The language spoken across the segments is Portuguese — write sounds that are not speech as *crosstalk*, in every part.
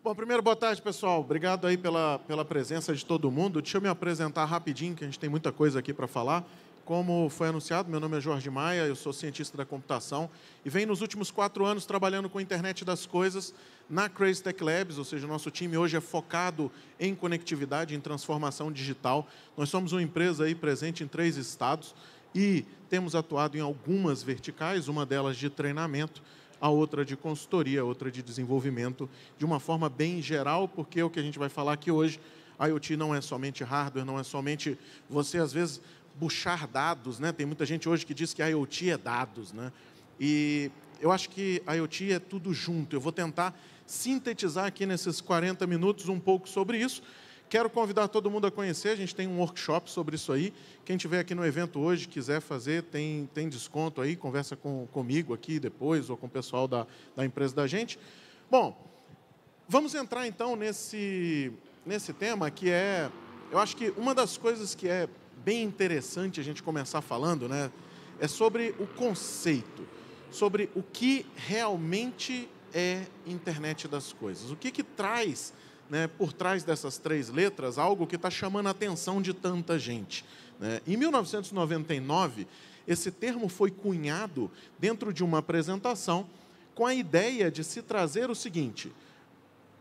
Bom, primeiro, boa tarde, pessoal. Obrigado aí pela, pela presença de todo mundo. Deixa eu me apresentar rapidinho, que a gente tem muita coisa aqui para falar. Como foi anunciado, meu nome é Jorge Maia, eu sou cientista da computação e venho nos últimos quatro anos trabalhando com a internet das coisas na Crazy Tech Labs, ou seja, nosso time hoje é focado em conectividade, em transformação digital. Nós somos uma empresa aí presente em três estados e temos atuado em algumas verticais, uma delas de treinamento a outra de consultoria, a outra de desenvolvimento, de uma forma bem geral, porque é o que a gente vai falar aqui hoje, IoT não é somente hardware, não é somente você, às vezes, buchar dados. Né? Tem muita gente hoje que diz que IoT é dados. Né? E eu acho que IoT é tudo junto. Eu vou tentar sintetizar aqui nesses 40 minutos um pouco sobre isso. Quero convidar todo mundo a conhecer, a gente tem um workshop sobre isso aí. Quem estiver aqui no evento hoje, quiser fazer, tem, tem desconto aí, conversa com, comigo aqui depois ou com o pessoal da, da empresa da gente. Bom, vamos entrar então nesse, nesse tema que é, eu acho que uma das coisas que é bem interessante a gente começar falando, né, é sobre o conceito, sobre o que realmente é internet das coisas, o que que traz né, por trás dessas três letras algo que está chamando a atenção de tanta gente. Né? Em 1999, esse termo foi cunhado dentro de uma apresentação com a ideia de se trazer o seguinte: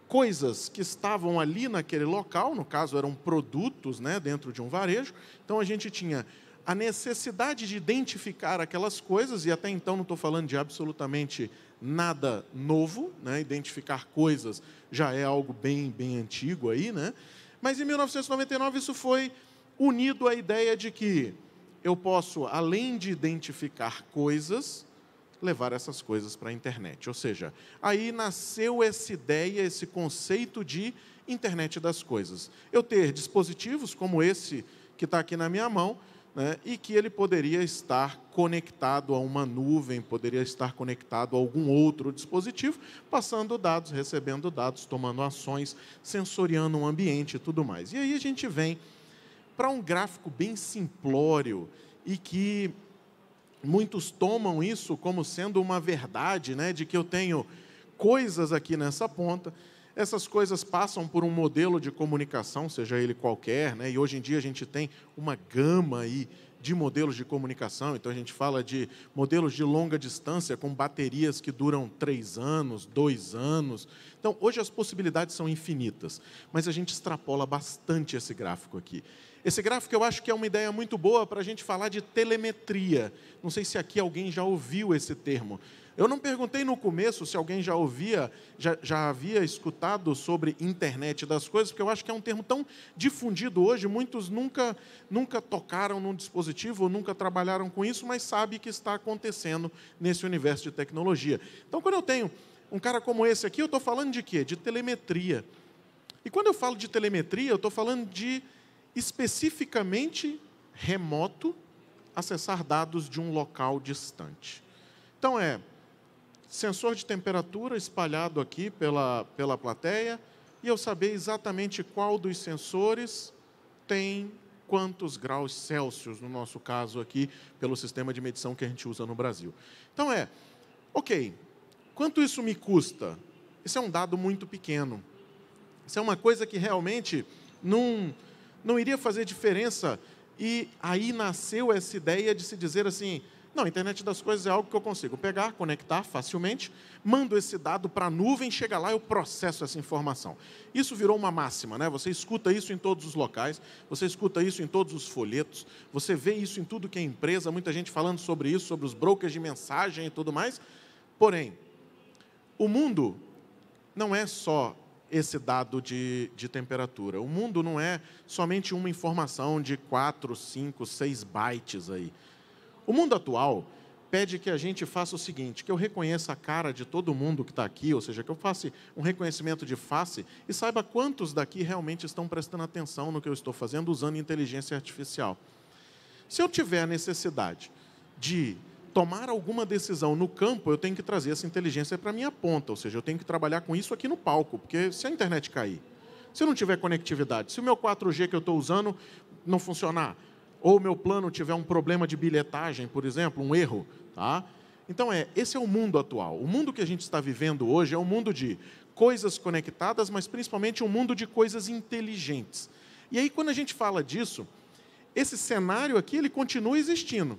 coisas que estavam ali naquele local, no caso eram produtos né, dentro de um varejo, então a gente tinha a necessidade de identificar aquelas coisas, e até então não estou falando de absolutamente nada novo, né? identificar coisas já é algo bem, bem antigo aí, né? mas em 1999 isso foi unido à ideia de que eu posso, além de identificar coisas, levar essas coisas para a internet. Ou seja, aí nasceu essa ideia, esse conceito de internet das coisas. Eu ter dispositivos como esse que está aqui na minha mão, né, e que ele poderia estar conectado a uma nuvem, poderia estar conectado a algum outro dispositivo, passando dados, recebendo dados, tomando ações, sensoriando um ambiente e tudo mais. E aí a gente vem para um gráfico bem simplório e que muitos tomam isso como sendo uma verdade, né, de que eu tenho coisas aqui nessa ponta, essas coisas passam por um modelo de comunicação, seja ele qualquer, né? e hoje em dia a gente tem uma gama aí de modelos de comunicação. Então a gente fala de modelos de longa distância com baterias que duram três anos, dois anos. Então hoje as possibilidades são infinitas, mas a gente extrapola bastante esse gráfico aqui. Esse gráfico eu acho que é uma ideia muito boa para a gente falar de telemetria. Não sei se aqui alguém já ouviu esse termo. Eu não perguntei no começo se alguém já ouvia, já, já havia escutado sobre internet das coisas, porque eu acho que é um termo tão difundido hoje, muitos nunca, nunca tocaram num dispositivo, ou nunca trabalharam com isso, mas sabe que está acontecendo nesse universo de tecnologia. Então, quando eu tenho um cara como esse aqui, eu estou falando de quê? De telemetria. E quando eu falo de telemetria, eu estou falando de especificamente remoto acessar dados de um local distante. Então é sensor de temperatura espalhado aqui pela, pela plateia e eu saber exatamente qual dos sensores tem quantos graus Celsius, no nosso caso aqui, pelo sistema de medição que a gente usa no Brasil. Então é, ok, quanto isso me custa? Isso é um dado muito pequeno. Isso é uma coisa que realmente não, não iria fazer diferença. E aí nasceu essa ideia de se dizer assim: não, a internet das coisas é algo que eu consigo pegar, conectar facilmente, mando esse dado para a nuvem, chega lá, e eu processo essa informação. Isso virou uma máxima, né? Você escuta isso em todos os locais, você escuta isso em todos os folhetos, você vê isso em tudo que é empresa, muita gente falando sobre isso, sobre os brokers de mensagem e tudo mais. Porém, o mundo não é só esse dado de, de temperatura. O mundo não é somente uma informação de 4, 5, 6 bytes aí. O mundo atual pede que a gente faça o seguinte: que eu reconheça a cara de todo mundo que está aqui, ou seja, que eu faça um reconhecimento de face e saiba quantos daqui realmente estão prestando atenção no que eu estou fazendo usando inteligência artificial. Se eu tiver a necessidade de tomar alguma decisão no campo, eu tenho que trazer essa inteligência para a minha ponta, ou seja, eu tenho que trabalhar com isso aqui no palco, porque se a internet cair, se eu não tiver conectividade, se o meu 4G que eu estou usando não funcionar, ou meu plano tiver um problema de bilhetagem, por exemplo, um erro, tá? Então é, esse é o mundo atual. O mundo que a gente está vivendo hoje é um mundo de coisas conectadas, mas principalmente um mundo de coisas inteligentes. E aí quando a gente fala disso, esse cenário aqui ele continua existindo.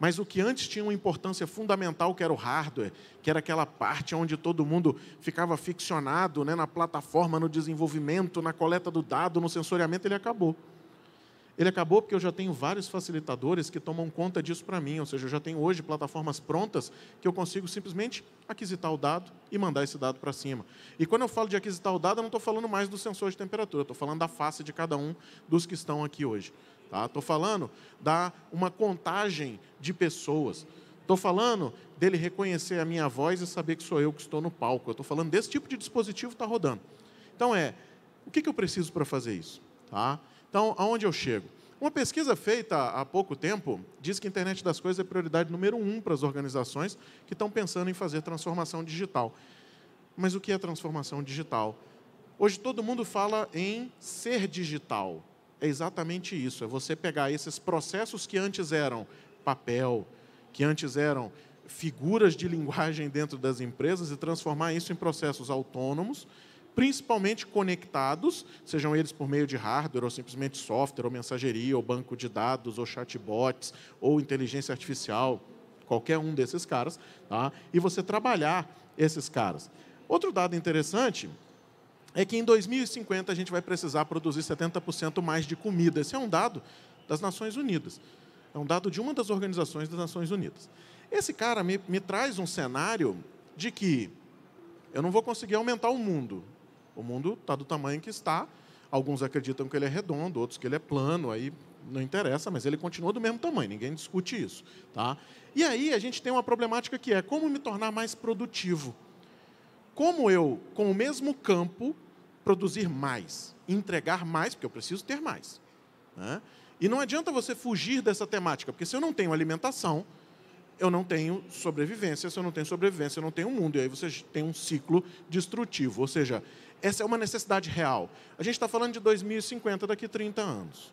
Mas o que antes tinha uma importância fundamental, que era o hardware, que era aquela parte onde todo mundo ficava ficcionado né, na plataforma, no desenvolvimento, na coleta do dado, no sensoriamento, ele acabou. Ele acabou porque eu já tenho vários facilitadores que tomam conta disso para mim, ou seja, eu já tenho hoje plataformas prontas que eu consigo simplesmente aquisitar o dado e mandar esse dado para cima. E quando eu falo de aquisitar o dado, eu não estou falando mais do sensor de temperatura, estou falando da face de cada um dos que estão aqui hoje. Estou tá? falando da uma contagem de pessoas. Estou falando dele reconhecer a minha voz e saber que sou eu que estou no palco. Estou falando desse tipo de dispositivo está rodando. Então é, o que, que eu preciso para fazer isso? Tá? Então, aonde eu chego? Uma pesquisa feita há pouco tempo diz que a internet das coisas é prioridade número um para as organizações que estão pensando em fazer transformação digital. Mas o que é transformação digital? Hoje todo mundo fala em ser digital. É exatamente isso: é você pegar esses processos que antes eram papel, que antes eram figuras de linguagem dentro das empresas e transformar isso em processos autônomos principalmente conectados, sejam eles por meio de hardware, ou simplesmente software, ou mensageria, ou banco de dados, ou chatbots, ou inteligência artificial, qualquer um desses caras, tá? e você trabalhar esses caras. Outro dado interessante é que em 2050 a gente vai precisar produzir 70% mais de comida. Esse é um dado das Nações Unidas. É um dado de uma das organizações das Nações Unidas. Esse cara me, me traz um cenário de que eu não vou conseguir aumentar o mundo, o mundo está do tamanho que está. Alguns acreditam que ele é redondo, outros que ele é plano, aí não interessa, mas ele continua do mesmo tamanho, ninguém discute isso. Tá? E aí a gente tem uma problemática que é como me tornar mais produtivo. Como eu, com o mesmo campo, produzir mais, entregar mais, porque eu preciso ter mais. Né? E não adianta você fugir dessa temática, porque se eu não tenho alimentação, eu não tenho sobrevivência, se eu não tenho sobrevivência, eu não tenho mundo. E aí você tem um ciclo destrutivo. Ou seja, essa é uma necessidade real. A gente está falando de 2050, daqui 30 anos.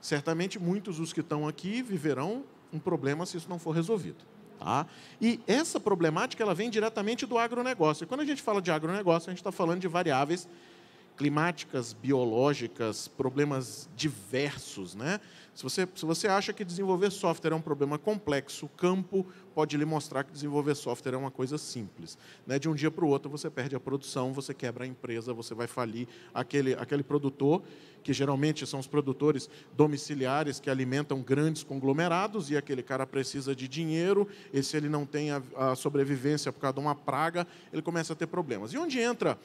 Certamente muitos dos que estão aqui viverão um problema se isso não for resolvido. Tá? E essa problemática ela vem diretamente do agronegócio. E quando a gente fala de agronegócio, a gente está falando de variáveis climáticas, biológicas, problemas diversos, né? Se você, se você acha que desenvolver software é um problema complexo, o campo pode lhe mostrar que desenvolver software é uma coisa simples. Né? De um dia para o outro, você perde a produção, você quebra a empresa, você vai falir aquele, aquele produtor, que geralmente são os produtores domiciliares que alimentam grandes conglomerados, e aquele cara precisa de dinheiro, e se ele não tem a, a sobrevivência por causa de uma praga, ele começa a ter problemas. E onde entra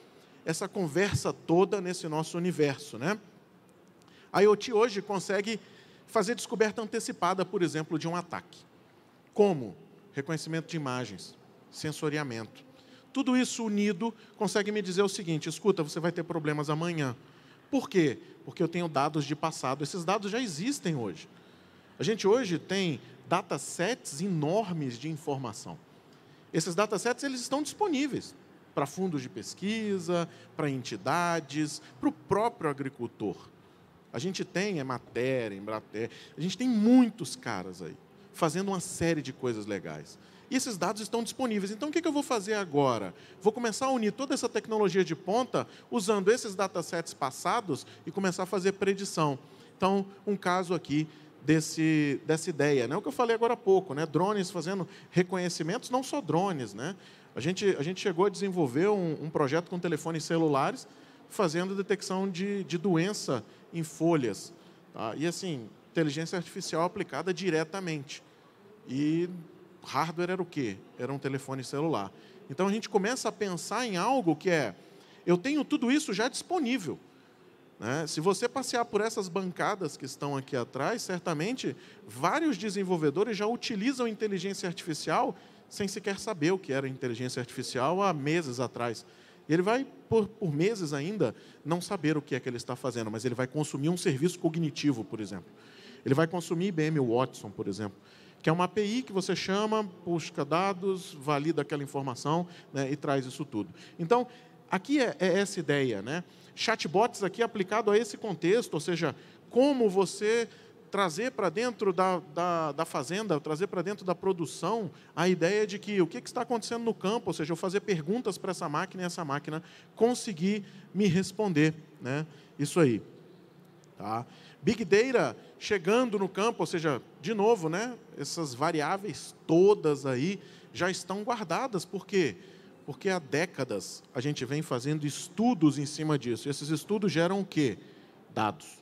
essa conversa toda nesse nosso universo? Né? A IoT hoje consegue fazer descoberta antecipada, por exemplo, de um ataque. Como reconhecimento de imagens, sensoriamento. Tudo isso unido consegue me dizer o seguinte: escuta, você vai ter problemas amanhã. Por quê? Porque eu tenho dados de passado. Esses dados já existem hoje. A gente hoje tem datasets enormes de informação. Esses datasets eles estão disponíveis para fundos de pesquisa, para entidades, para o próprio agricultor. A gente tem é Matéria, Embratéria, a gente tem muitos caras aí, fazendo uma série de coisas legais. E esses dados estão disponíveis. Então, o que eu vou fazer agora? Vou começar a unir toda essa tecnologia de ponta, usando esses datasets passados e começar a fazer predição. Então, um caso aqui desse, dessa ideia. Né? O que eu falei agora há pouco, né? drones fazendo reconhecimentos, não só drones. Né? A, gente, a gente chegou a desenvolver um, um projeto com telefones celulares fazendo detecção de, de doença em folhas. Tá? E assim, inteligência artificial aplicada diretamente. E hardware era o quê? Era um telefone celular. Então a gente começa a pensar em algo que é: eu tenho tudo isso já disponível. Né? Se você passear por essas bancadas que estão aqui atrás, certamente vários desenvolvedores já utilizam inteligência artificial sem sequer saber o que era inteligência artificial há meses atrás. Ele vai, por, por meses ainda, não saber o que é que ele está fazendo, mas ele vai consumir um serviço cognitivo, por exemplo. Ele vai consumir IBM Watson, por exemplo, que é uma API que você chama, busca dados, valida aquela informação né, e traz isso tudo. Então, aqui é, é essa ideia. Né? Chatbots aqui aplicado a esse contexto, ou seja, como você trazer para dentro da, da, da, fazenda, trazer para dentro da produção a ideia de que o que, que está acontecendo no campo, ou seja, eu fazer perguntas para essa máquina e essa máquina conseguir me responder. Né? Isso aí. Tá? Big Data chegando no campo, ou seja, de novo, né? essas variáveis todas aí já estão guardadas, por quê? Porque há décadas a gente vem fazendo estudos em cima disso. E esses estudos geram o quê? Dados.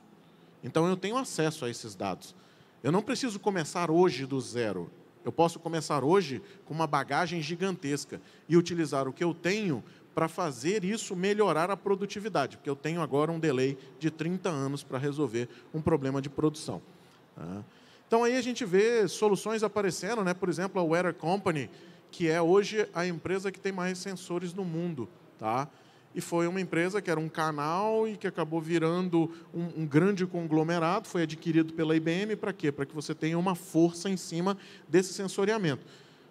Então eu tenho acesso a esses dados. Eu não preciso começar hoje do zero. Eu posso começar hoje com uma bagagem gigantesca e utilizar o que eu tenho para fazer isso melhorar a produtividade, porque eu tenho agora um delay de 30 anos para resolver um problema de produção. Tá? Então aí a gente vê soluções aparecendo, né? por exemplo, a Weather Company, que é hoje a empresa que tem mais sensores no mundo. Tá? e foi uma empresa que era um canal e que acabou virando um, um grande conglomerado, foi adquirido pela IBM para quê? Para que você tenha uma força em cima desse sensoriamento.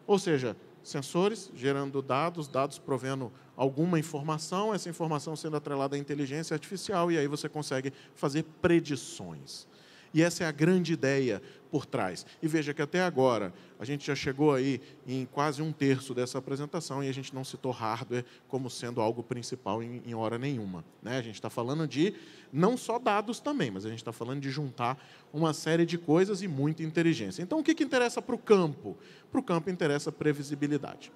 Ou seja, sensores gerando dados, dados provendo alguma informação, essa informação sendo atrelada à inteligência artificial e aí você consegue fazer predições. E essa é a grande ideia por trás. E veja que até agora a gente já chegou aí em quase um terço dessa apresentação e a gente não citou hardware como sendo algo principal em, em hora nenhuma. Né? A gente está falando de não só dados também, mas a gente está falando de juntar uma série de coisas e muita inteligência. Então, o que, que interessa para o campo? Para o campo interessa previsibilidade.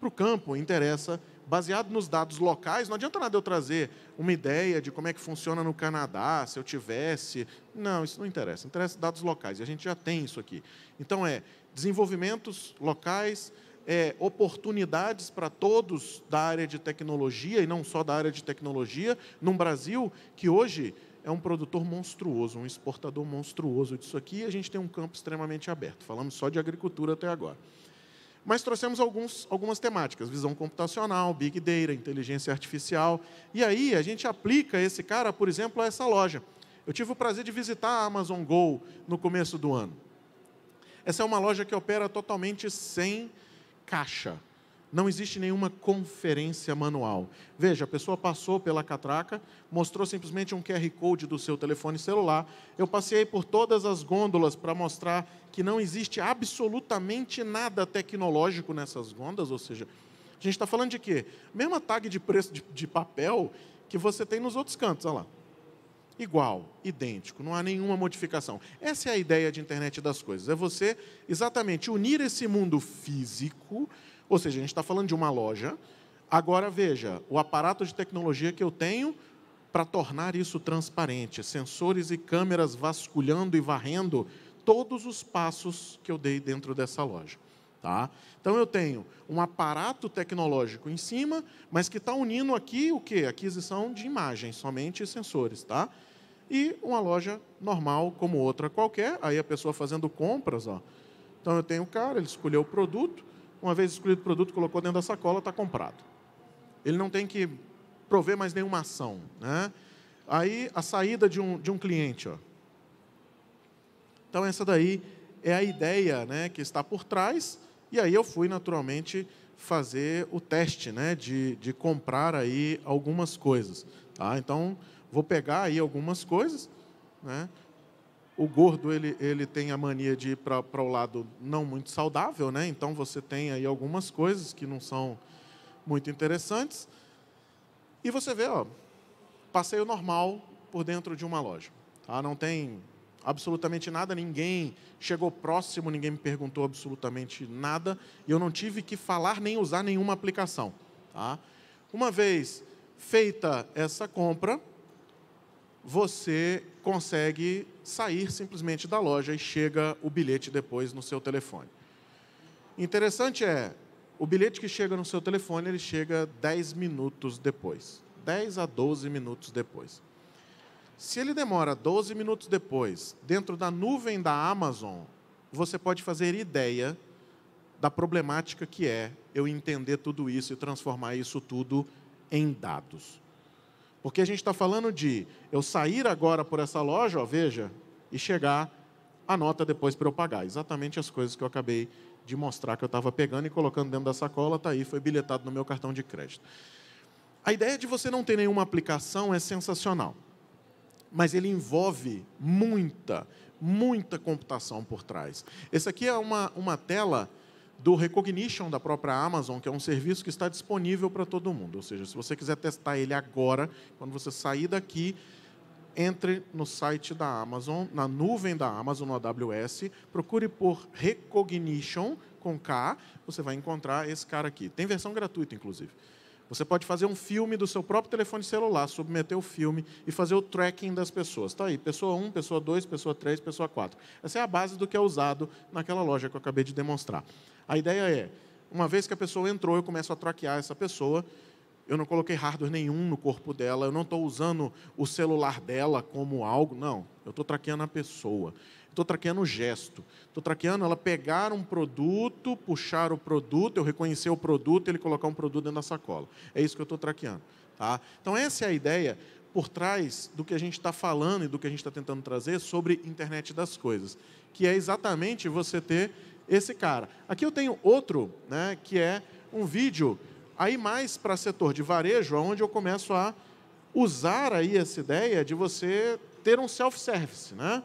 Para o campo interessa baseado nos dados locais, não adianta nada eu trazer uma ideia de como é que funciona no Canadá, se eu tivesse. Não, isso não interessa. Interessa dados locais, e a gente já tem isso aqui. Então, é desenvolvimentos locais, é, oportunidades para todos da área de tecnologia, e não só da área de tecnologia, num Brasil que hoje é um produtor monstruoso, um exportador monstruoso disso aqui, e a gente tem um campo extremamente aberto. Falamos só de agricultura até agora mas trouxemos alguns, algumas temáticas, visão computacional, big data, inteligência artificial, e aí a gente aplica esse cara, por exemplo, a essa loja. Eu tive o prazer de visitar a Amazon Go no começo do ano. Essa é uma loja que opera totalmente sem caixa. Não existe nenhuma conferência manual. Veja, a pessoa passou pela catraca, mostrou simplesmente um QR Code do seu telefone celular. Eu passei por todas as gôndolas para mostrar que não existe absolutamente nada tecnológico nessas gôndolas, ou seja, a gente está falando de quê? Mesma tag de preço de, de papel que você tem nos outros cantos, olha lá igual, idêntico, não há nenhuma modificação. Essa é a ideia de internet das coisas. É você exatamente unir esse mundo físico ou seja, a gente está falando de uma loja. Agora veja, o aparato de tecnologia que eu tenho para tornar isso transparente, sensores e câmeras vasculhando e varrendo todos os passos que eu dei dentro dessa loja. Tá? Então eu tenho um aparato tecnológico em cima, mas que está unindo aqui o que? Aquisição de imagens, somente sensores, tá? E uma loja normal como outra qualquer, aí a pessoa fazendo compras, ó. Então eu tenho o cara, ele escolheu o produto, uma vez escolhido o produto, colocou dentro da sacola, está comprado. Ele não tem que prover mais nenhuma ação. Né? Aí a saída de um, de um cliente. Ó. Então essa daí é a ideia né, que está por trás. E aí eu fui naturalmente fazer o teste né, de, de comprar aí algumas coisas. Tá? Então vou pegar aí algumas coisas. Né? O gordo ele, ele tem a mania de ir para o lado não muito saudável, né? Então você tem aí algumas coisas que não são muito interessantes. E você vê, ó, passeio normal por dentro de uma loja. Tá? Não tem absolutamente nada, ninguém chegou próximo, ninguém me perguntou absolutamente nada, e eu não tive que falar nem usar nenhuma aplicação. Tá? Uma vez feita essa compra, você consegue sair simplesmente da loja e chega o bilhete depois no seu telefone. Interessante é, o bilhete que chega no seu telefone, ele chega 10 minutos depois. 10 a 12 minutos depois. Se ele demora 12 minutos depois, dentro da nuvem da Amazon, você pode fazer ideia da problemática que é eu entender tudo isso e transformar isso tudo em dados. Porque a gente está falando de eu sair agora por essa loja, ó, veja, e chegar a nota depois para eu pagar. Exatamente as coisas que eu acabei de mostrar que eu estava pegando e colocando dentro da sacola, está aí, foi bilhetado no meu cartão de crédito. A ideia de você não ter nenhuma aplicação é sensacional, mas ele envolve muita, muita computação por trás. Esse aqui é uma, uma tela do Recognition da própria Amazon, que é um serviço que está disponível para todo mundo. Ou seja, se você quiser testar ele agora, quando você sair daqui, entre no site da Amazon, na nuvem da Amazon, no AWS, procure por Recognition com K, você vai encontrar esse cara aqui. Tem versão gratuita, inclusive. Você pode fazer um filme do seu próprio telefone celular, submeter o filme e fazer o tracking das pessoas. Está aí, pessoa 1, pessoa 2, pessoa 3, pessoa 4. Essa é a base do que é usado naquela loja que eu acabei de demonstrar. A ideia é, uma vez que a pessoa entrou, eu começo a traquear essa pessoa eu não coloquei hardware nenhum no corpo dela, eu não estou usando o celular dela como algo, não. Eu estou traqueando a pessoa, estou traqueando o gesto, estou traqueando ela pegar um produto, puxar o produto, eu reconhecer o produto e ele colocar um produto dentro da sacola. É isso que eu estou traqueando. Tá? Então, essa é a ideia por trás do que a gente está falando e do que a gente está tentando trazer sobre internet das coisas, que é exatamente você ter esse cara. Aqui eu tenho outro, né, que é um vídeo Aí mais para setor de varejo, onde eu começo a usar aí essa ideia de você ter um self-service, né?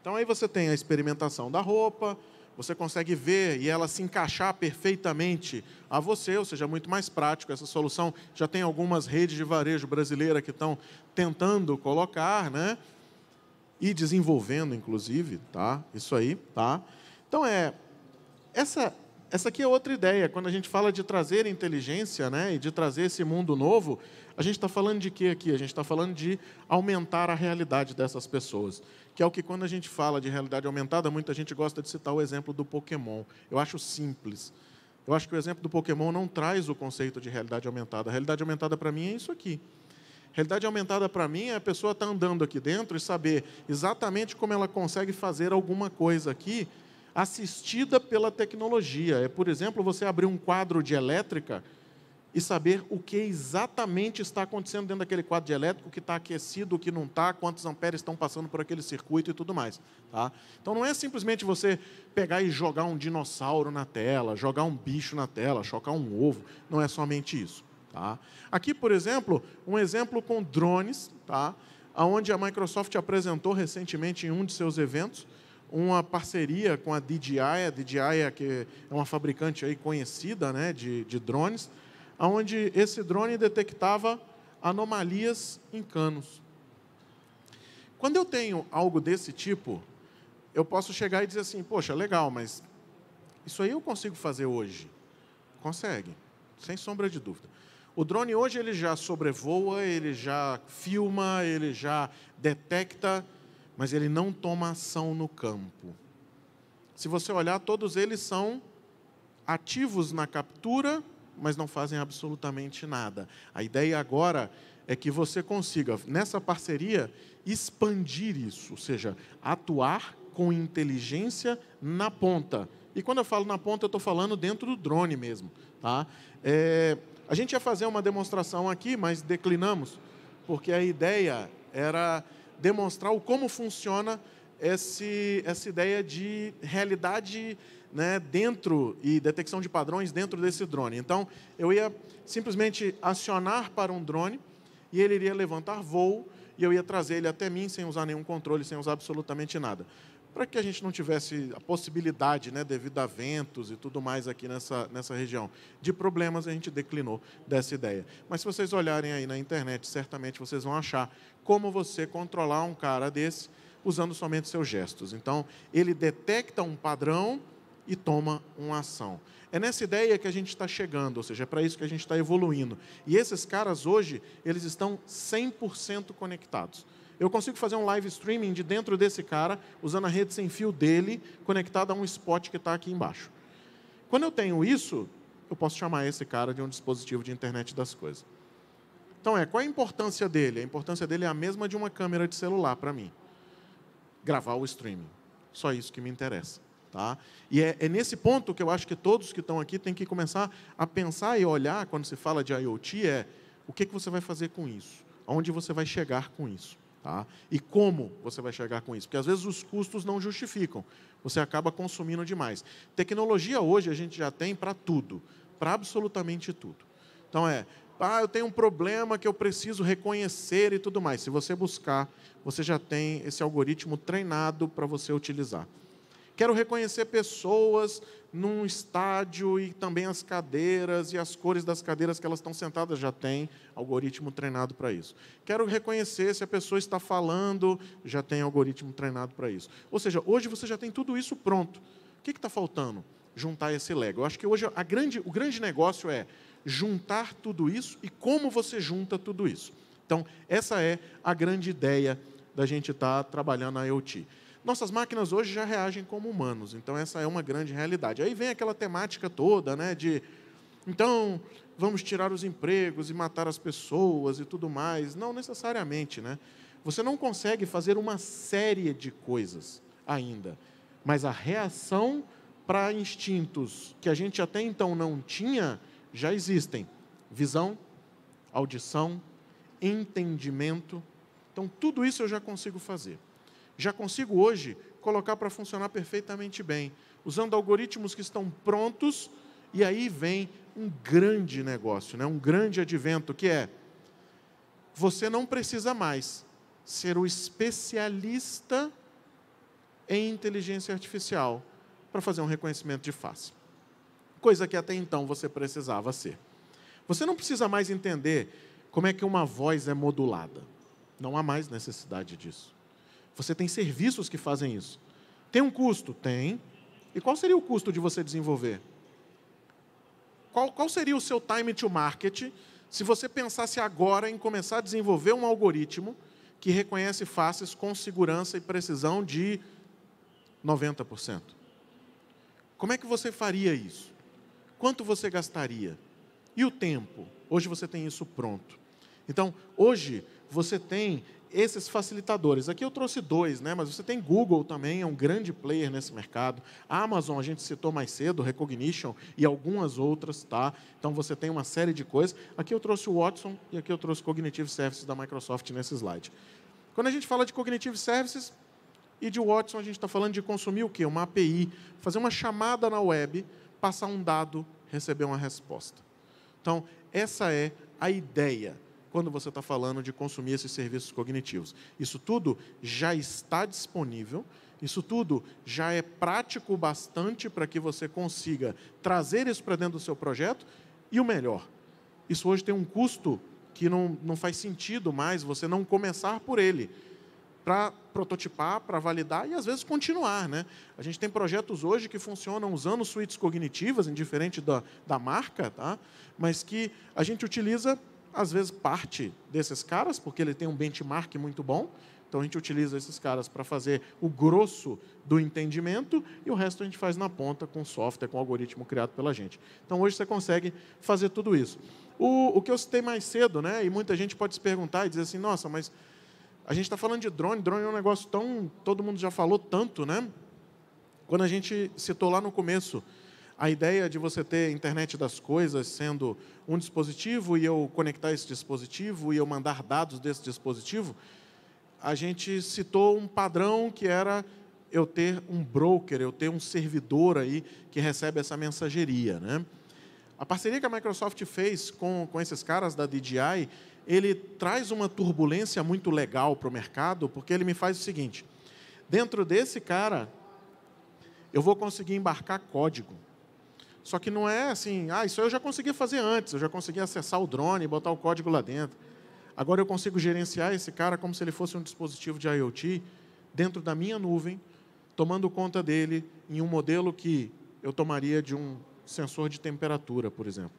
Então aí você tem a experimentação da roupa, você consegue ver e ela se encaixar perfeitamente a você, ou seja, é muito mais prático essa solução. Já tem algumas redes de varejo brasileira que estão tentando colocar, né? E desenvolvendo, inclusive, tá? Isso aí, tá? Então é essa essa aqui é outra ideia. Quando a gente fala de trazer inteligência né, e de trazer esse mundo novo, a gente está falando de quê aqui? A gente está falando de aumentar a realidade dessas pessoas. Que é o que, quando a gente fala de realidade aumentada, muita gente gosta de citar o exemplo do Pokémon. Eu acho simples. Eu acho que o exemplo do Pokémon não traz o conceito de realidade aumentada. A realidade aumentada, para mim, é isso aqui. Realidade aumentada para mim é a pessoa estar tá andando aqui dentro e saber exatamente como ela consegue fazer alguma coisa aqui assistida pela tecnologia. É, por exemplo, você abrir um quadro de elétrica e saber o que exatamente está acontecendo dentro daquele quadro de elétrico, o que está aquecido, o que não está, quantos amperes estão passando por aquele circuito e tudo mais. Tá? Então não é simplesmente você pegar e jogar um dinossauro na tela, jogar um bicho na tela, chocar um ovo. Não é somente isso. Tá? Aqui, por exemplo, um exemplo com drones, tá? onde a Microsoft apresentou recentemente em um de seus eventos uma parceria com a DJI, a DJI é que é uma fabricante aí conhecida né, de, de drones, onde esse drone detectava anomalias em canos. Quando eu tenho algo desse tipo, eu posso chegar e dizer assim, poxa, legal, mas isso aí eu consigo fazer hoje. Consegue, sem sombra de dúvida. O drone hoje ele já sobrevoa, ele já filma, ele já detecta mas ele não toma ação no campo. Se você olhar, todos eles são ativos na captura, mas não fazem absolutamente nada. A ideia agora é que você consiga, nessa parceria, expandir isso, ou seja, atuar com inteligência na ponta. E quando eu falo na ponta, eu estou falando dentro do drone mesmo. Tá? É, a gente ia fazer uma demonstração aqui, mas declinamos, porque a ideia era demonstrar o como funciona esse, essa ideia de realidade né, dentro e detecção de padrões dentro desse drone. Então, eu ia simplesmente acionar para um drone e ele iria levantar voo e eu ia trazer ele até mim sem usar nenhum controle, sem usar absolutamente nada para que a gente não tivesse a possibilidade, né, devido a ventos e tudo mais aqui nessa, nessa região, de problemas, a gente declinou dessa ideia. Mas se vocês olharem aí na internet, certamente vocês vão achar como você controlar um cara desse usando somente seus gestos. Então, ele detecta um padrão e toma uma ação. É nessa ideia que a gente está chegando, ou seja, é para isso que a gente está evoluindo. E esses caras hoje, eles estão 100% conectados. Eu consigo fazer um live streaming de dentro desse cara, usando a rede sem fio dele, conectada a um spot que está aqui embaixo. Quando eu tenho isso, eu posso chamar esse cara de um dispositivo de internet das coisas. Então, é, qual é a importância dele? A importância dele é a mesma de uma câmera de celular para mim. Gravar o streaming. Só isso que me interessa. Tá? E é, é, nesse ponto que eu acho que todos que estão aqui têm que começar a pensar e olhar, quando se fala de IoT, é o que, que você vai fazer com isso? Onde você vai chegar com isso? Tá? E como você vai chegar com isso? Porque às vezes os custos não justificam, você acaba consumindo demais. Tecnologia hoje a gente já tem para tudo, para absolutamente tudo. Então é, ah, eu tenho um problema que eu preciso reconhecer e tudo mais. Se você buscar, você já tem esse algoritmo treinado para você utilizar quero reconhecer pessoas num estádio e também as cadeiras e as cores das cadeiras que elas estão sentadas já tem algoritmo treinado para isso. Quero reconhecer se a pessoa está falando, já tem algoritmo treinado para isso. Ou seja, hoje você já tem tudo isso pronto. O que está faltando? Juntar esse Lego. Eu acho que hoje grande, o grande negócio é juntar tudo isso e como você junta tudo isso. Então, essa é a grande ideia da gente estar tá trabalhando na IoT. Nossas máquinas hoje já reagem como humanos, então essa é uma grande realidade. Aí vem aquela temática toda, né, de então vamos tirar os empregos e matar as pessoas e tudo mais. Não necessariamente, né? Você não consegue fazer uma série de coisas ainda, mas a reação para instintos que a gente até então não tinha já existem. Visão, audição, entendimento. Então, tudo isso eu já consigo fazer já consigo hoje colocar para funcionar perfeitamente bem, usando algoritmos que estão prontos, e aí vem um grande negócio, né? um grande advento, que é você não precisa mais ser o especialista em inteligência artificial para fazer um reconhecimento de face. Coisa que até então você precisava ser. Você não precisa mais entender como é que uma voz é modulada. Não há mais necessidade disso. Você tem serviços que fazem isso. Tem um custo? Tem. E qual seria o custo de você desenvolver? Qual, qual seria o seu time to market se você pensasse agora em começar a desenvolver um algoritmo que reconhece faces com segurança e precisão de 90%? Como é que você faria isso? Quanto você gastaria? E o tempo? Hoje você tem isso pronto. Então, hoje você tem esses facilitadores. Aqui eu trouxe dois, né? mas você tem Google também, é um grande player nesse mercado. A Amazon, a gente citou mais cedo, Recognition e algumas outras. tá? Então você tem uma série de coisas. Aqui eu trouxe o Watson e aqui eu trouxe Cognitive Services da Microsoft nesse slide. Quando a gente fala de Cognitive Services e de Watson, a gente está falando de consumir o quê? Uma API, fazer uma chamada na web, passar um dado, receber uma resposta. Então, essa é a ideia quando você está falando de consumir esses serviços cognitivos. Isso tudo já está disponível, isso tudo já é prático bastante para que você consiga trazer isso para dentro do seu projeto. E o melhor, isso hoje tem um custo que não, não faz sentido mais você não começar por ele para prototipar, para validar e às vezes continuar. Né? A gente tem projetos hoje que funcionam usando suítes cognitivas, indiferente da, da marca, tá? mas que a gente utiliza às vezes, parte desses caras, porque ele tem um benchmark muito bom. Então, a gente utiliza esses caras para fazer o grosso do entendimento e o resto a gente faz na ponta com software, com algoritmo criado pela gente. Então, hoje você consegue fazer tudo isso. O, o que eu citei mais cedo, né, e muita gente pode se perguntar e dizer assim: nossa, mas a gente está falando de drone, drone é um negócio tão. todo mundo já falou tanto, né? Quando a gente citou lá no começo a ideia de você ter a internet das coisas sendo um dispositivo e eu conectar esse dispositivo e eu mandar dados desse dispositivo, a gente citou um padrão que era eu ter um broker, eu ter um servidor aí que recebe essa mensageria. Né? A parceria que a Microsoft fez com, com esses caras da DJI, ele traz uma turbulência muito legal para o mercado, porque ele me faz o seguinte, dentro desse cara, eu vou conseguir embarcar código. Só que não é assim, ah, isso eu já consegui fazer antes, eu já consegui acessar o drone e botar o código lá dentro. Agora eu consigo gerenciar esse cara como se ele fosse um dispositivo de IoT dentro da minha nuvem, tomando conta dele em um modelo que eu tomaria de um sensor de temperatura, por exemplo.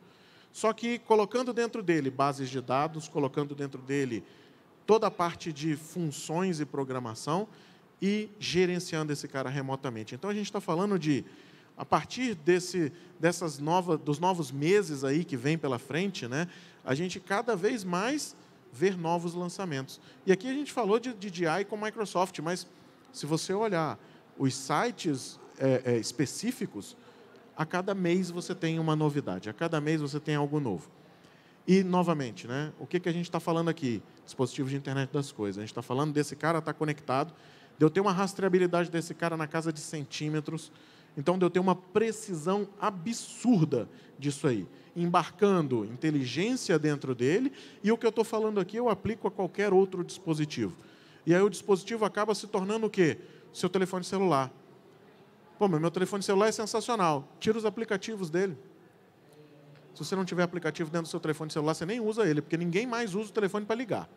Só que colocando dentro dele bases de dados, colocando dentro dele toda a parte de funções e programação e gerenciando esse cara remotamente. Então a gente está falando de a partir desse, dessas novas dos novos meses aí que vem pela frente, né, a gente cada vez mais ver novos lançamentos. E aqui a gente falou de DJI com Microsoft, mas se você olhar os sites é, é, específicos, a cada mês você tem uma novidade, a cada mês você tem algo novo. E, novamente, né, o que, que a gente está falando aqui? Dispositivos de internet das coisas. A gente está falando desse cara estar tá conectado, de eu ter uma rastreabilidade desse cara na casa de centímetros, então deu ter uma precisão absurda disso aí, embarcando inteligência dentro dele, e o que eu estou falando aqui eu aplico a qualquer outro dispositivo. E aí o dispositivo acaba se tornando o quê? Seu telefone celular. Pô, meu telefone celular é sensacional. Tira os aplicativos dele. Se você não tiver aplicativo dentro do seu telefone celular, você nem usa ele, porque ninguém mais usa o telefone para ligar.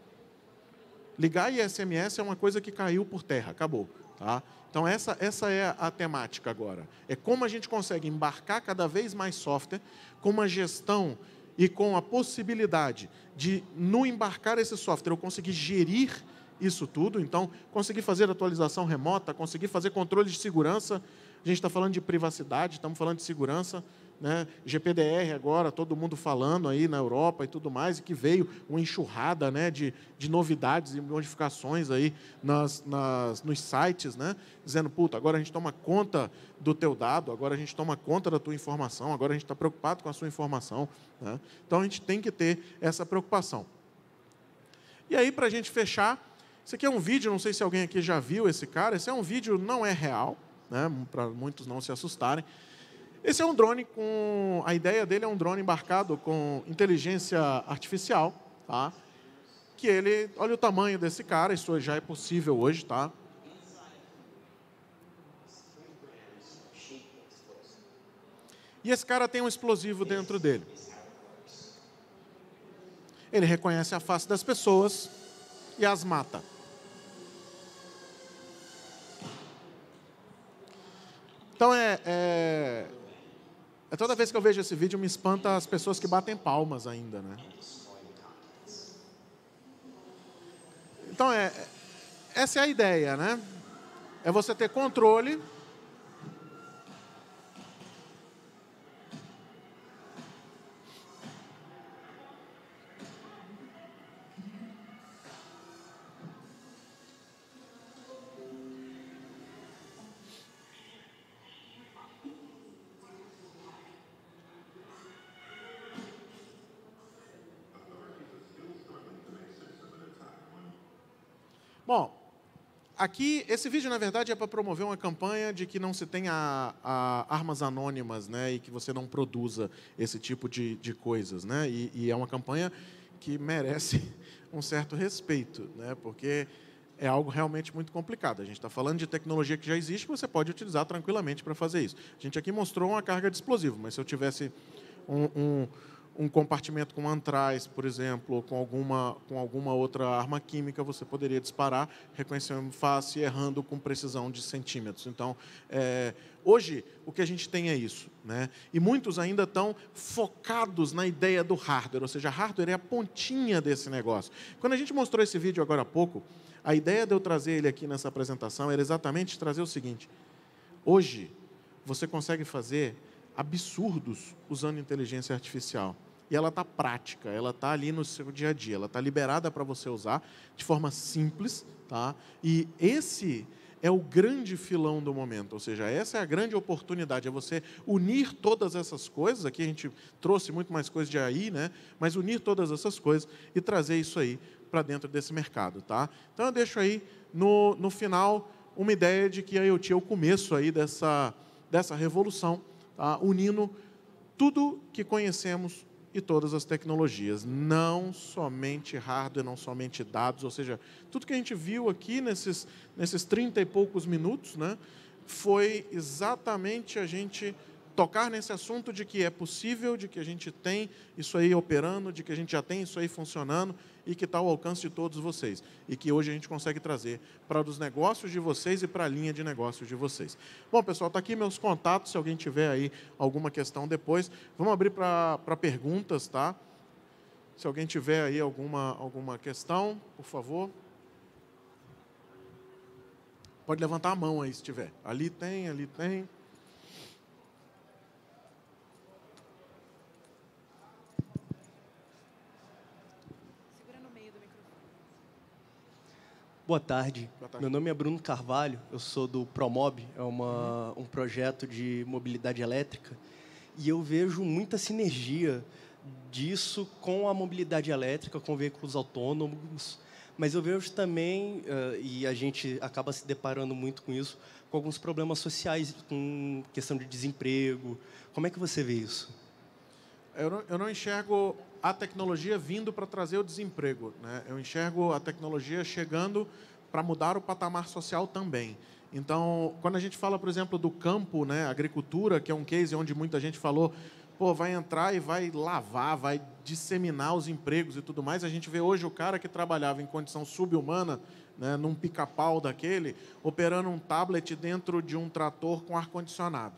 Ligar e SMS é uma coisa que caiu por terra, acabou. Tá? Então, essa, essa é a temática agora. É como a gente consegue embarcar cada vez mais software com uma gestão e com a possibilidade de, no embarcar esse software, eu conseguir gerir isso tudo. Então, conseguir fazer atualização remota, conseguir fazer controle de segurança. A gente está falando de privacidade, estamos falando de segurança né? GPDR agora, todo mundo falando aí na Europa e tudo mais, e que veio uma enxurrada né, de, de novidades e modificações aí nas, nas, nos sites, né? dizendo, puta, agora a gente toma conta do teu dado, agora a gente toma conta da tua informação, agora a gente está preocupado com a sua informação. Né? Então, a gente tem que ter essa preocupação. E aí, para a gente fechar, esse aqui é um vídeo, não sei se alguém aqui já viu esse cara, esse é um vídeo, não é real, né? para muitos não se assustarem, esse é um drone com. A ideia dele é um drone embarcado com inteligência artificial, tá? Que ele. Olha o tamanho desse cara, isso já é possível hoje, tá? E esse cara tem um explosivo dentro dele. Ele reconhece a face das pessoas e as mata. Então é, é é toda vez que eu vejo esse vídeo me espanta as pessoas que batem palmas ainda, né? Então é essa é a ideia, né? É você ter controle Aqui, esse vídeo, na verdade, é para promover uma campanha de que não se tenha a, armas anônimas, né? E que você não produza esse tipo de, de coisas, né? E, e é uma campanha que merece *laughs* um certo respeito, né? Porque é algo realmente muito complicado. A gente está falando de tecnologia que já existe, e você pode utilizar tranquilamente para fazer isso. A gente aqui mostrou uma carga de explosivo, mas se eu tivesse um, um um compartimento com antraz, por exemplo, ou com alguma, com alguma outra arma química, você poderia disparar, reconhecendo face, errando com precisão de centímetros. Então, é, hoje, o que a gente tem é isso. Né? E muitos ainda estão focados na ideia do hardware, ou seja, hardware é a pontinha desse negócio. Quando a gente mostrou esse vídeo agora há pouco, a ideia de eu trazer ele aqui nessa apresentação era exatamente trazer o seguinte: hoje, você consegue fazer absurdos usando inteligência artificial. E ela está prática, ela está ali no seu dia a dia, ela está liberada para você usar de forma simples. Tá? E esse é o grande filão do momento, ou seja, essa é a grande oportunidade, é você unir todas essas coisas, aqui a gente trouxe muito mais coisas de aí, né? mas unir todas essas coisas e trazer isso aí para dentro desse mercado. Tá? Então eu deixo aí no, no final uma ideia de que a IoT é o começo aí dessa, dessa revolução tá? unindo tudo que conhecemos e todas as tecnologias, não somente hardware, não somente dados, ou seja, tudo que a gente viu aqui nesses, nesses 30 e poucos minutos, né, foi exatamente a gente tocar nesse assunto de que é possível, de que a gente tem isso aí operando, de que a gente já tem isso aí funcionando e que está ao alcance de todos vocês. E que hoje a gente consegue trazer para os negócios de vocês e para a linha de negócios de vocês. Bom, pessoal, está aqui meus contatos, se alguém tiver aí alguma questão depois. Vamos abrir para perguntas, tá? Se alguém tiver aí alguma, alguma questão, por favor. Pode levantar a mão aí se tiver. Ali tem, ali tem. Boa tarde. Boa tarde. Meu nome é Bruno Carvalho, eu sou do Promob, é uma, um projeto de mobilidade elétrica, e eu vejo muita sinergia disso com a mobilidade elétrica, com veículos autônomos, mas eu vejo também, eh, e a gente acaba se deparando muito com isso, com alguns problemas sociais, com questão de desemprego. Como é que você vê isso? eu não, eu não enxergo a tecnologia vindo para trazer o desemprego. Né? Eu enxergo a tecnologia chegando para mudar o patamar social também. Então, quando a gente fala, por exemplo, do campo, né, agricultura, que é um case onde muita gente falou, pô, vai entrar e vai lavar, vai disseminar os empregos e tudo mais, a gente vê hoje o cara que trabalhava em condição subhumana, né, num pica-pau daquele, operando um tablet dentro de um trator com ar-condicionado.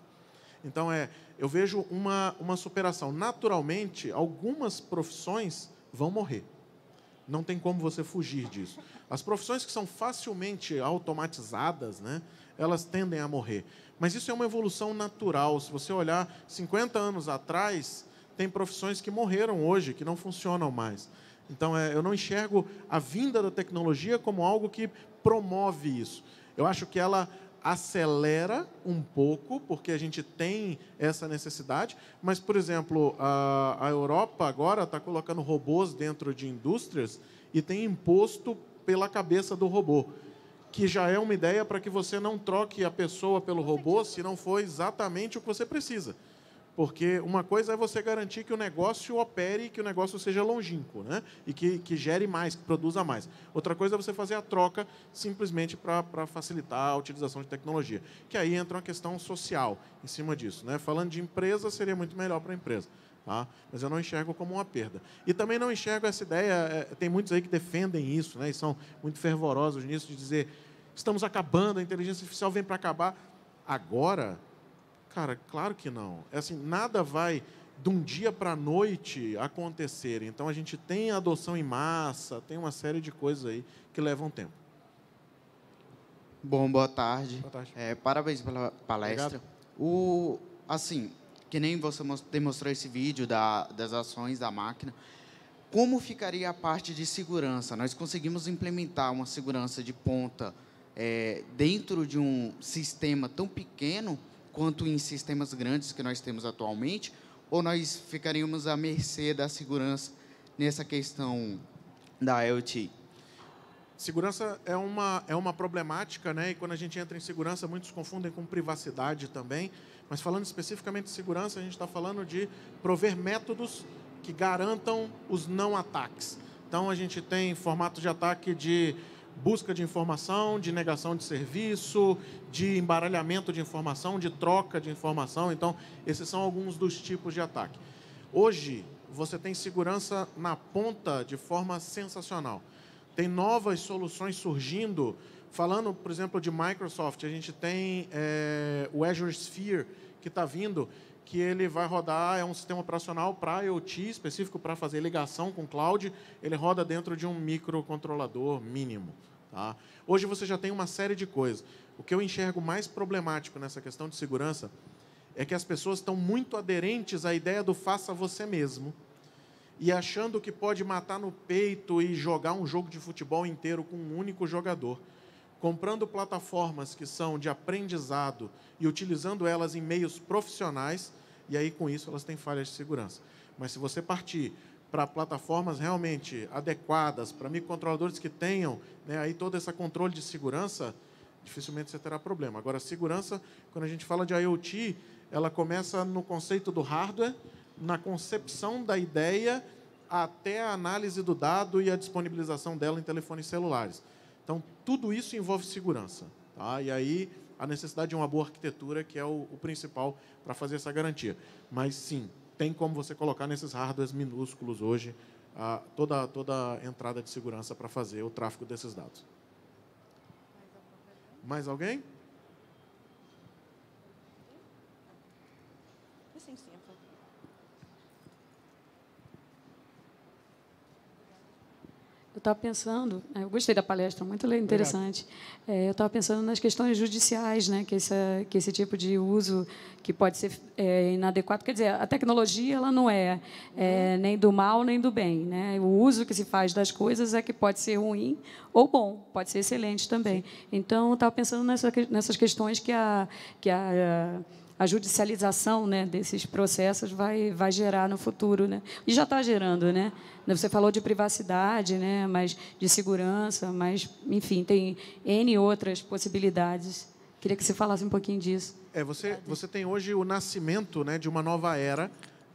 Então, é, eu vejo uma, uma superação. Naturalmente, algumas profissões vão morrer. Não tem como você fugir disso. As profissões que são facilmente automatizadas, né, elas tendem a morrer. Mas isso é uma evolução natural. Se você olhar 50 anos atrás, tem profissões que morreram hoje, que não funcionam mais. Então, é, eu não enxergo a vinda da tecnologia como algo que promove isso. Eu acho que ela acelera um pouco, porque a gente tem essa necessidade, mas, por exemplo, a, a Europa agora está colocando robôs dentro de indústrias e tem imposto pela cabeça do robô, que já é uma ideia para que você não troque a pessoa pelo robô se não for exatamente o que você precisa. Porque uma coisa é você garantir que o negócio opere, que o negócio seja longínquo, né? e que, que gere mais, que produza mais. Outra coisa é você fazer a troca simplesmente para facilitar a utilização de tecnologia. Que aí entra uma questão social em cima disso. Né? Falando de empresa, seria muito melhor para a empresa. Tá? Mas eu não enxergo como uma perda. E também não enxergo essa ideia, é, tem muitos aí que defendem isso, né? e são muito fervorosos nisso, de dizer, estamos acabando, a inteligência artificial vem para acabar. Agora, Cara, claro que não. É assim, nada vai de um dia para a noite acontecer. Então a gente tem adoção em massa, tem uma série de coisas aí que levam tempo. Bom, boa tarde. Boa tarde. É, parabéns pela palestra. Obrigado. O, assim, que nem você demonstrou esse vídeo da, das ações da máquina, como ficaria a parte de segurança? Nós conseguimos implementar uma segurança de ponta é, dentro de um sistema tão pequeno quanto em sistemas grandes que nós temos atualmente, ou nós ficaríamos à mercê da segurança nessa questão da IoT? Segurança é uma, é uma problemática, né? E quando a gente entra em segurança, muitos confundem com privacidade também. Mas falando especificamente de segurança, a gente está falando de prover métodos que garantam os não ataques. Então a gente tem formato de ataque de busca de informação, de negação de serviço, de embaralhamento de informação, de troca de informação. Então, esses são alguns dos tipos de ataque. Hoje, você tem segurança na ponta de forma sensacional. Tem novas soluções surgindo. Falando, por exemplo, de Microsoft, a gente tem é, o Azure Sphere que está vindo, que ele vai rodar, é um sistema operacional para IoT, específico para fazer ligação com cloud, ele roda dentro de um microcontrolador mínimo. Tá? Hoje você já tem uma série de coisas. O que eu enxergo mais problemático nessa questão de segurança é que as pessoas estão muito aderentes à ideia do faça você mesmo e achando que pode matar no peito e jogar um jogo de futebol inteiro com um único jogador comprando plataformas que são de aprendizado e utilizando elas em meios profissionais, e aí com isso elas têm falhas de segurança. Mas se você partir para plataformas realmente adequadas, para microcontroladores que tenham né, aí todo esse controle de segurança, dificilmente você terá problema. Agora, segurança, quando a gente fala de IoT, ela começa no conceito do hardware, na concepção da ideia, até a análise do dado e a disponibilização dela em telefones celulares. Então, tudo isso envolve segurança. Tá? E aí, a necessidade de uma boa arquitetura, que é o, o principal para fazer essa garantia. Mas, sim, tem como você colocar nesses hardwares minúsculos hoje a, toda, toda a entrada de segurança para fazer o tráfego desses dados. Mais alguém? estava pensando, né, eu gostei da palestra, muito interessante. É, eu estava pensando nas questões judiciais, né, que, esse, que esse tipo de uso que pode ser é, inadequado. Quer dizer, a tecnologia ela não é, é, uhum. nem do mal nem do bem. Né? O uso que se faz das coisas é que pode ser ruim ou bom, pode ser excelente também. Sim. Então, eu estava pensando nessa, nessas questões que a. Que a a judicialização né, desses processos vai, vai gerar no futuro. Né? E já está gerando. Né? Você falou de privacidade, né, mas de segurança, mas, enfim, tem N outras possibilidades. Queria que você falasse um pouquinho disso. É, você, você tem hoje o nascimento né, de uma nova era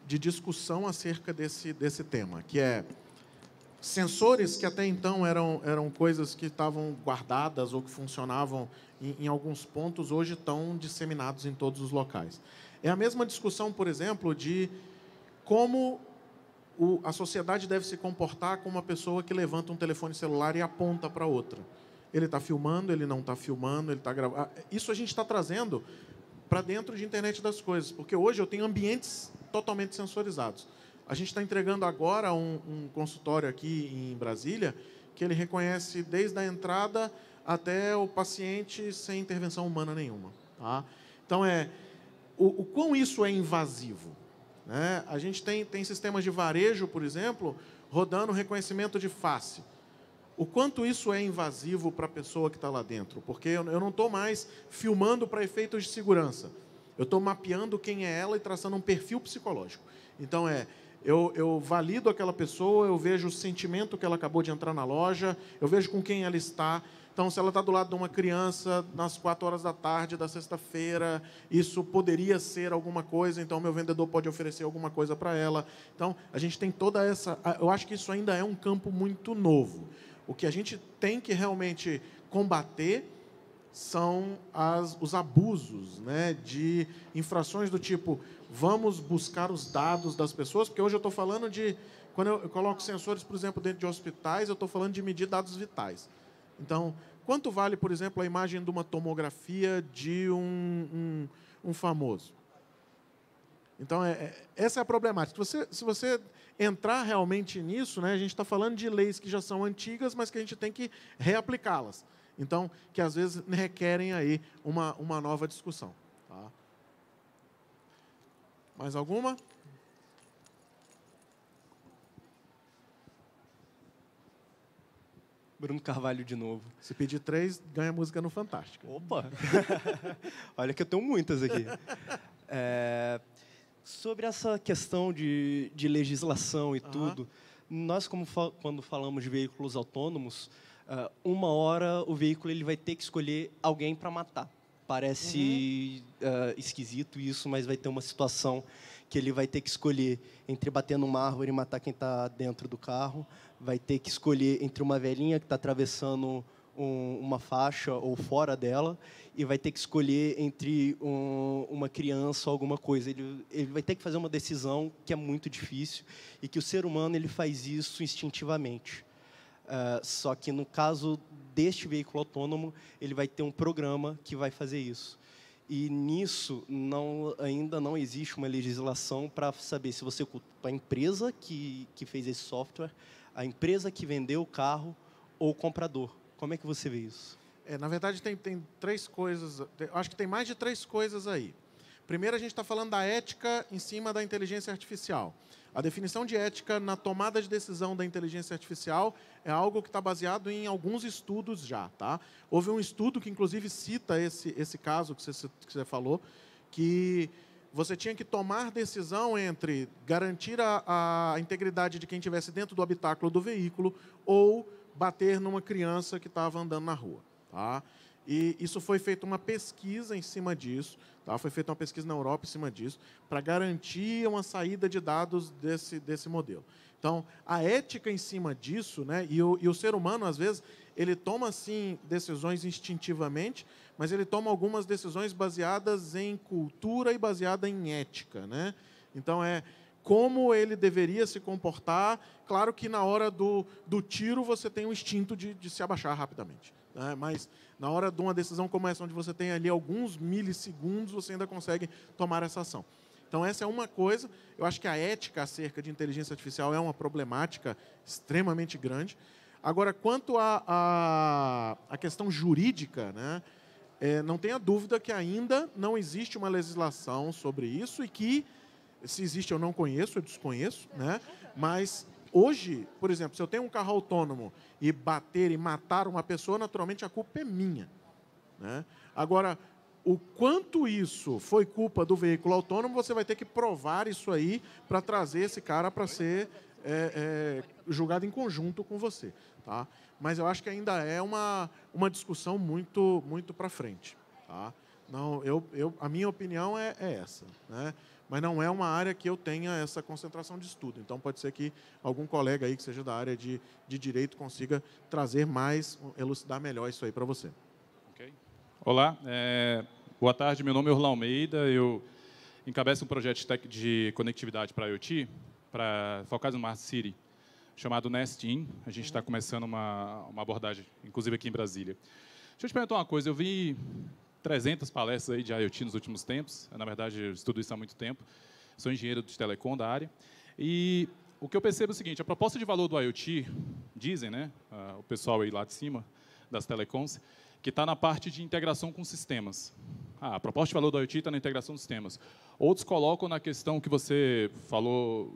de discussão acerca desse, desse tema, que é sensores que até então eram, eram coisas que estavam guardadas ou que funcionavam em, em alguns pontos, hoje estão disseminados em todos os locais. É a mesma discussão, por exemplo, de como o, a sociedade deve se comportar com uma pessoa que levanta um telefone celular e aponta para outra. Ele está filmando, ele não está filmando, ele está gravando. Ah, isso a gente está trazendo para dentro de internet das coisas, porque hoje eu tenho ambientes totalmente sensorizados. A gente está entregando agora um, um consultório aqui em Brasília que ele reconhece desde a entrada até o paciente sem intervenção humana nenhuma. Tá? Então, é, o, o quão isso é invasivo? Né? A gente tem, tem sistemas de varejo, por exemplo, rodando reconhecimento de face. O quanto isso é invasivo para a pessoa que está lá dentro? Porque eu, eu não estou mais filmando para efeitos de segurança. Eu estou mapeando quem é ela e traçando um perfil psicológico. Então, é, eu, eu, valido aquela pessoa, eu vejo o sentimento que ela acabou de entrar na loja, eu vejo com quem ela está, então, se ela está do lado de uma criança nas quatro horas da tarde da sexta-feira, isso poderia ser alguma coisa, então meu vendedor pode oferecer alguma coisa para ela. Então, a gente tem toda essa. Eu acho que isso ainda é um campo muito novo. O que a gente tem que realmente combater são as, os abusos né, de infrações do tipo vamos buscar os dados das pessoas, porque hoje eu estou falando de. Quando eu coloco sensores, por exemplo, dentro de hospitais, eu estou falando de medir dados vitais. Então, quanto vale, por exemplo, a imagem de uma tomografia de um, um, um famoso? Então, é, é, essa é a problemática. Você, se você entrar realmente nisso, né, a gente está falando de leis que já são antigas, mas que a gente tem que reaplicá-las. Então, que às vezes requerem aí uma, uma nova discussão. Tá? Mais alguma? Bruno Carvalho de novo. Se pedir três, ganha música no Fantástico. Opa! *laughs* Olha que eu tenho muitas aqui. É, sobre essa questão de, de legislação e uhum. tudo, nós, como fa quando falamos de veículos autônomos, uh, uma hora o veículo ele vai ter que escolher alguém para matar. Parece uhum. uh, esquisito isso, mas vai ter uma situação que ele vai ter que escolher entre bater numa árvore e matar quem está dentro do carro vai ter que escolher entre uma velhinha que está atravessando um, uma faixa ou fora dela e vai ter que escolher entre um, uma criança ou alguma coisa. Ele, ele vai ter que fazer uma decisão que é muito difícil e que o ser humano ele faz isso instintivamente. Uh, só que no caso deste veículo autônomo, ele vai ter um programa que vai fazer isso. E nisso não, ainda não existe uma legislação para saber se você culpa a empresa que, que fez esse software, a empresa que vendeu o carro ou o comprador. Como é que você vê isso? É, na verdade, tem, tem três coisas. Tem, acho que tem mais de três coisas aí. Primeiro, a gente está falando da ética em cima da inteligência artificial. A definição de ética na tomada de decisão da inteligência artificial é algo que está baseado em alguns estudos já. Tá? Houve um estudo que, inclusive, cita esse, esse caso que você, que você falou, que você tinha que tomar decisão entre garantir a, a integridade de quem estivesse dentro do habitáculo do veículo ou bater numa criança que estava andando na rua. Tá? E isso foi feita uma pesquisa em cima disso, tá? foi feita uma pesquisa na Europa em cima disso, para garantir uma saída de dados desse, desse modelo. Então, a ética em cima disso, né? e, o, e o ser humano, às vezes, ele toma, sim, decisões instintivamente, mas ele toma algumas decisões baseadas em cultura e baseada em ética. Né? Então, é como ele deveria se comportar. Claro que na hora do, do tiro você tem o instinto de, de se abaixar rapidamente. Né? Mas na hora de uma decisão como essa, onde você tem ali alguns milissegundos, você ainda consegue tomar essa ação. Então, essa é uma coisa. Eu acho que a ética acerca de inteligência artificial é uma problemática extremamente grande. Agora, quanto à a, a, a, questão jurídica, né, é, não tenha dúvida que ainda não existe uma legislação sobre isso e que, se existe, eu não conheço, eu desconheço, né, mas Hoje, por exemplo, se eu tenho um carro autônomo e bater e matar uma pessoa, naturalmente a culpa é minha. Né? Agora, o quanto isso foi culpa do veículo autônomo, você vai ter que provar isso aí para trazer esse cara para ser é, é, julgado em conjunto com você. Tá? Mas eu acho que ainda é uma, uma discussão muito, muito para frente. Tá? Não, eu, eu, a minha opinião é, é essa. Né? mas não é uma área que eu tenha essa concentração de estudo. Então, pode ser que algum colega aí que seja da área de, de direito consiga trazer mais, elucidar melhor isso aí para você. Okay. Olá, é, boa tarde. Meu nome é Orlão Almeida. Eu encabeço um projeto de, de conectividade para IoT, para focado no Smart City, chamado Nestin. A gente está começando uma, uma abordagem, inclusive aqui em Brasília. Deixa eu te perguntar uma coisa. Eu vi 300 palestras aí de IoT nos últimos tempos. Na verdade, eu estudo isso há muito tempo. Sou engenheiro de telecom da área. E o que eu percebo é o seguinte, a proposta de valor do IoT, dizem, né, o pessoal aí lá de cima das telecoms, que está na parte de integração com sistemas. Ah, a proposta de valor do IoT está na integração dos sistemas. Outros colocam na questão que você falou,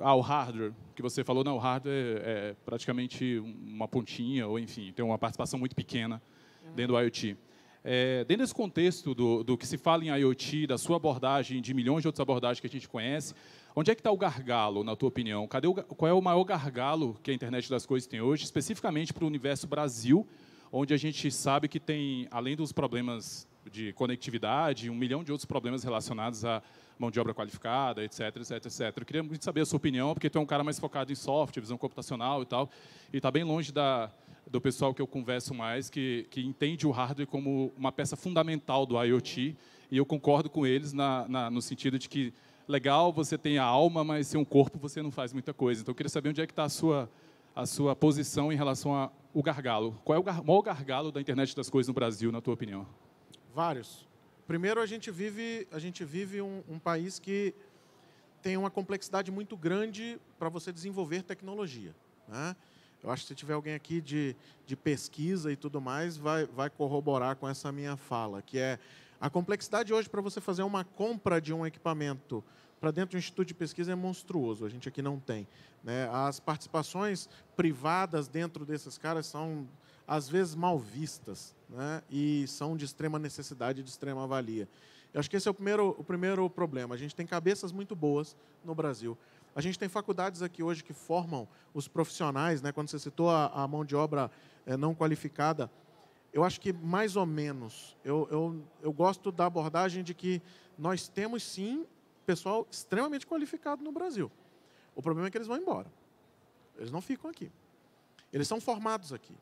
ah, o hardware, que você falou, não, o hardware é, é praticamente uma pontinha, ou enfim, tem uma participação muito pequena dentro do IoT. É, dentro desse contexto do, do, que se fala em IoT, da sua abordagem, de milhões de outras abordagens que a gente conhece, onde é que está o gargalo, na tua opinião? O, qual é o maior gargalo que a internet das coisas tem hoje, especificamente para o universo Brasil, onde a gente sabe que tem, além dos problemas de conectividade, um milhão de outros problemas relacionados à mão de obra qualificada, etc, etc, etc. Eu queria muito saber a sua opinião, porque tu é um cara mais focado em software, visão computacional e tal, e está bem longe da, do pessoal que eu converso mais, que, que entende o hardware como uma peça fundamental do IoT, e eu concordo com eles na, na, no sentido de que, legal, você tem a alma, mas sem um corpo você não faz muita coisa. Então, eu queria saber onde é que está a sua, a sua posição em relação ao gargalo. Qual é o gar, maior gargalo da internet das coisas no Brasil, na tua opinião? Vários. Primeiro, a gente vive, a gente vive um, um país que tem uma complexidade muito grande para você desenvolver tecnologia. Né? Eu acho que se tiver alguém aqui de, de pesquisa e tudo mais, vai, vai corroborar com essa minha fala, que é a complexidade hoje para você fazer uma compra de um equipamento para dentro de um instituto de pesquisa é monstruoso. A gente aqui não tem. Né? As participações privadas dentro desses caras são às vezes mal vistas né? e são de extrema necessidade, de extrema valia. Eu acho que esse é o primeiro, o primeiro problema. A gente tem cabeças muito boas no Brasil. A gente tem faculdades aqui hoje que formam os profissionais, né? quando você citou a, a mão de obra é, não qualificada, eu acho que mais ou menos. Eu, eu, eu gosto da abordagem de que nós temos sim pessoal extremamente qualificado no Brasil. O problema é que eles vão embora. Eles não ficam aqui. Eles são formados aqui,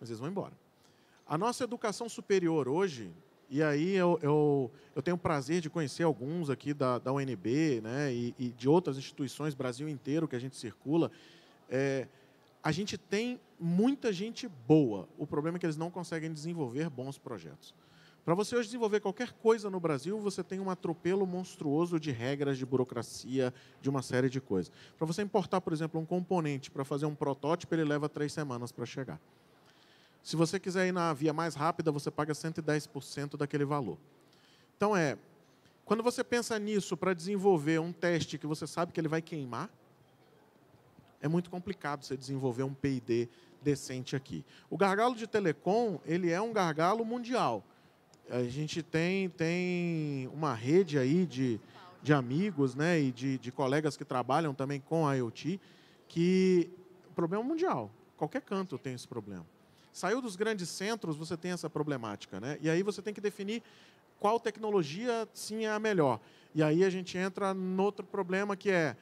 mas eles vão embora. A nossa educação superior hoje, e aí eu, eu, eu, tenho o prazer de conhecer alguns aqui da, da UNB né, e, e de outras instituições, Brasil inteiro, que a gente circula. É, a gente tem muita gente boa. O problema é que eles não conseguem desenvolver bons projetos. Para você hoje desenvolver qualquer coisa no Brasil, você tem um atropelo monstruoso de regras, de burocracia, de uma série de coisas. Para você importar, por exemplo, um componente para fazer um protótipo, ele leva três semanas para chegar. Se você quiser ir na via mais rápida, você paga 110% daquele valor. Então é, quando você pensa nisso para desenvolver um teste que você sabe que ele vai queimar, é muito complicado você desenvolver um P&D decente aqui. O gargalo de telecom, ele é um gargalo mundial. A gente tem, tem uma rede aí de, de amigos né, e de, de colegas que trabalham também com a IoT, que problema é mundial. Qualquer canto tem esse problema. Saiu dos grandes centros, você tem essa problemática. Né? E aí você tem que definir qual tecnologia sim é a melhor. E aí a gente entra no outro problema que é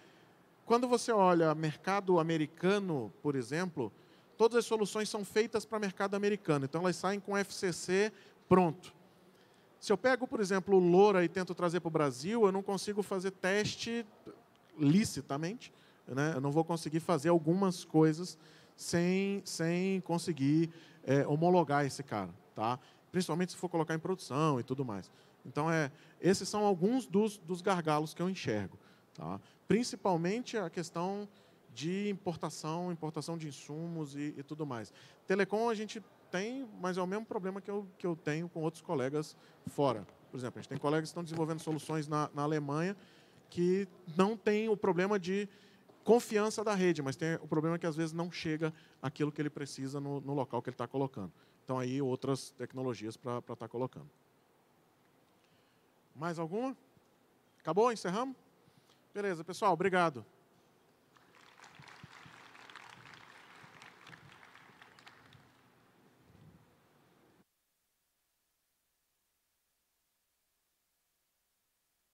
quando você olha mercado americano, por exemplo, todas as soluções são feitas para mercado americano. Então elas saem com FCC pronto. Se eu pego, por exemplo, o Loura e tento trazer para o Brasil, eu não consigo fazer teste licitamente. Né? Eu não vou conseguir fazer algumas coisas sem, sem conseguir é, homologar esse cara, tá? Principalmente se for colocar em produção e tudo mais. Então, é, esses são alguns dos, dos gargalos que eu enxergo. Tá? Principalmente a questão de importação, importação de insumos e, e, tudo mais. Telecom a gente tem, mas é o mesmo problema que eu, que eu tenho com outros colegas fora. Por exemplo, a gente tem colegas que estão desenvolvendo soluções na, na Alemanha que não tem o problema de confiança da rede, mas tem o problema é que às vezes não chega aquilo que ele precisa no, no local que ele está colocando. Então aí outras tecnologias para estar tá colocando. Mais alguma? Acabou? Encerramos? Beleza, pessoal, obrigado.